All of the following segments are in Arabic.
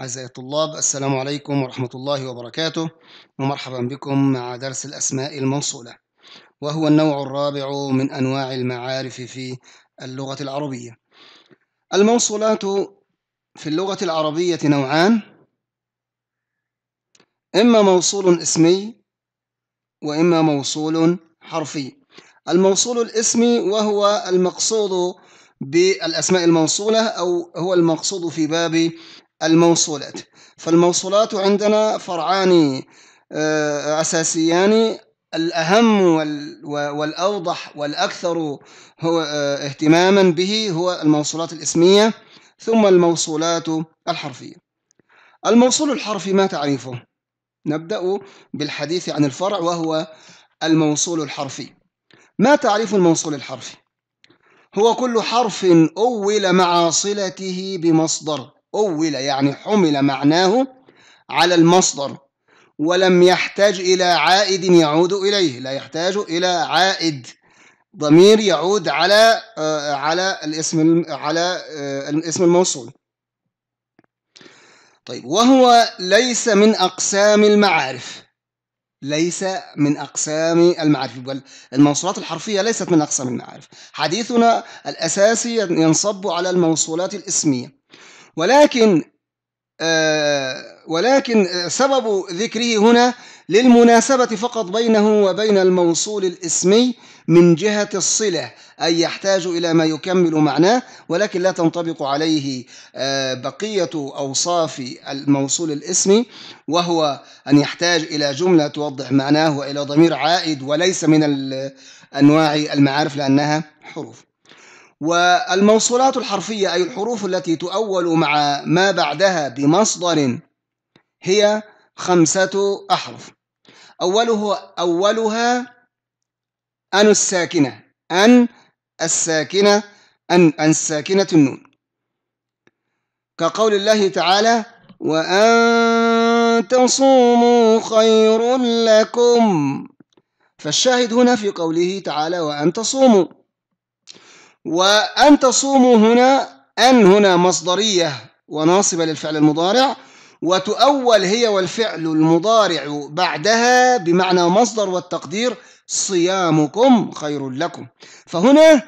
أعزائي الطلاب السلام عليكم ورحمة الله وبركاته ومرحبا بكم مع درس الأسماء الموصولة وهو النوع الرابع من أنواع المعارف في اللغة العربية الموصولات في اللغة العربية نوعان إما موصول اسمي وإما موصول حرفي الموصول الاسمي وهو المقصود بالأسماء الموصولة أو هو المقصود في باب الموصولات فالموصولات عندنا فرعان آه، أساسيان الأهم والأوضح والأكثر هو آه، اهتماما به هو الموصولات الاسمية ثم الموصولات الحرفية الموصول الحرفي ما تعريفه؟ نبدأ بالحديث عن الفرع وهو الموصول الحرفي ما تعريف الموصول الحرفي؟ هو كل حرف أول مع صلته بمصدر أول يعني حمل معناه على المصدر ولم يحتاج إلى عائد يعود إليه لا يحتاج إلى عائد ضمير يعود على آه، على الاسم على آه، الاسم الموصول طيب وهو ليس من أقسام المعارف ليس من أقسام المعارف بل الموصولات الحرفية ليست من أقسام المعارف حديثنا الأساسي ينصب على الموصولات الاسمية ولكن آه، ولكن سبب ذكره هنا للمناسبة فقط بينه وبين الموصول الاسمي من جهة الصلة أي يحتاج إلى ما يكمل معناه ولكن لا تنطبق عليه آه، بقية أوصاف الموصول الاسمي وهو أن يحتاج إلى جملة توضح معناه وإلى ضمير عائد وليس من أنواع المعارف لأنها حروف والموصولات الحرفية أي الحروف التي تؤول مع ما بعدها بمصدر هي خمسة أحرف أوله أولها أن الساكنة أن الساكنة أن, أن الساكنة النون كقول الله تعالى وأن تصوموا خير لكم فالشاهد هنا في قوله تعالى وأن تصوموا وأن تصوموا هنا أن هنا مصدرية وناصبة للفعل المضارع وتؤول هي والفعل المضارع بعدها بمعنى مصدر والتقدير صيامكم خير لكم فهنا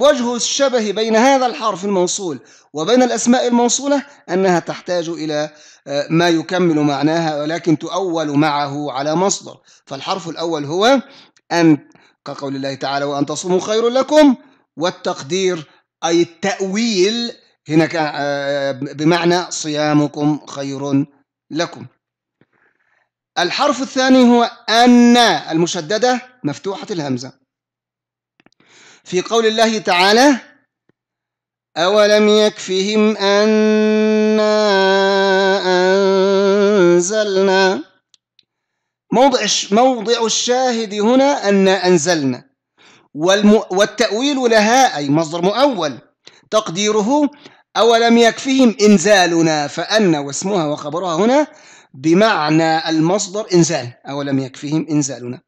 وجه الشبه بين هذا الحرف الموصول وبين الأسماء الموصولة أنها تحتاج إلى آه، ما يكمل معناها ولكن تؤول معه على مصدر فالحرف الأول هو أن كقول الله تعالى وأن تصوموا خير لكم والتقدير أي التأويل هنا آه، بمعنى صيامكم خير لكم الحرف الثاني هو أن المشددة مفتوحة الهمزة في قول الله تعالى أولم يكفهم أنا أنزلنا موضع موضع الشاهد هنا أن أنزلنا والم... والتأويل لها أي مصدر مؤول تقديره أولم يكفهم إنزالنا فأن واسمها وخبرها هنا بمعنى المصدر إنزال أولم يكفهم إنزالنا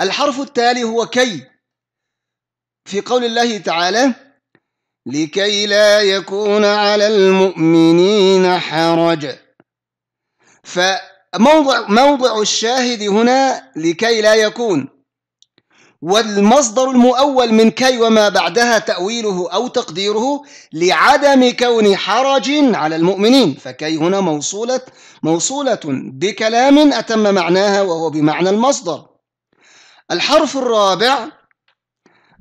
الحرف التالي هو كي في قول الله تعالى لكي لا يكون على المؤمنين حرج فموضع موضع الشاهد هنا لكي لا يكون والمصدر المؤول من كي وما بعدها تأويله أو تقديره لعدم كون حرج على المؤمنين فكي هنا موصولة موصولة بكلام أتم معناها وهو بمعنى المصدر الحرف الرابع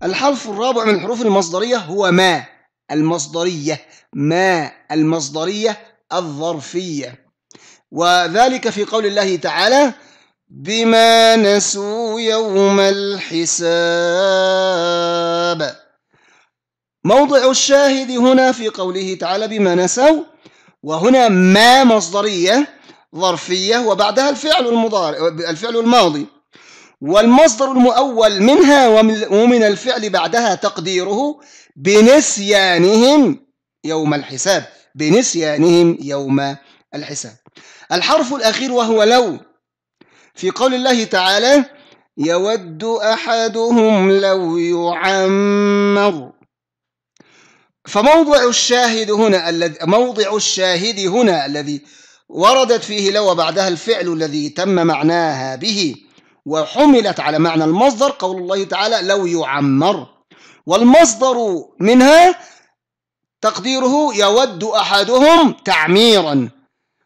الحرف الرابع من الحروف المصدرية هو ما المصدرية ما المصدرية الظرفية وذلك في قول الله تعالى بما نسوا يوم الحساب موضع الشاهد هنا في قوله تعالى بما نسوا وهنا ما مصدرية ظرفية وبعدها الفعل المضارع الفعل الماضي والمصدر المؤول منها ومن الفعل بعدها تقديره بنسيانهم يوم الحساب بنسيانهم يوم الحساب الحرف الأخير وهو لو في قول الله تعالى يود أحدهم لو يعمر فموضع الشاهد هنا الذي موضع الشاهد هنا الذي وردت فيه لو بعدها الفعل الذي تم معناها به وحملت على معنى المصدر قول الله تعالى لو يعمر والمصدر منها تقديره يود أحدهم تعميرا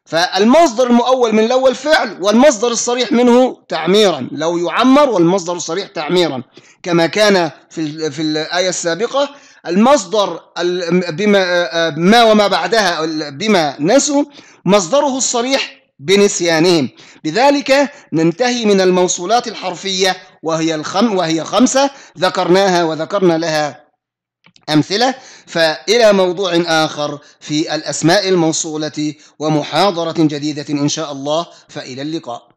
فالمصدر المؤول من الأول فعل والمصدر الصريح منه تعميرا لو يعمر والمصدر الصريح تعميرا كما كان في في الآية السابقة المصدر بما ما وما بعدها بما نسوا مصدره الصريح بنسيانهم بذلك ننتهي من الموصولات الحرفية وهي الخم وهي خمسة ذكرناها وذكرنا لها أمثلة فإلى موضوع آخر في الأسماء الموصولة ومحاضرة جديدة إن شاء الله فإلى اللقاء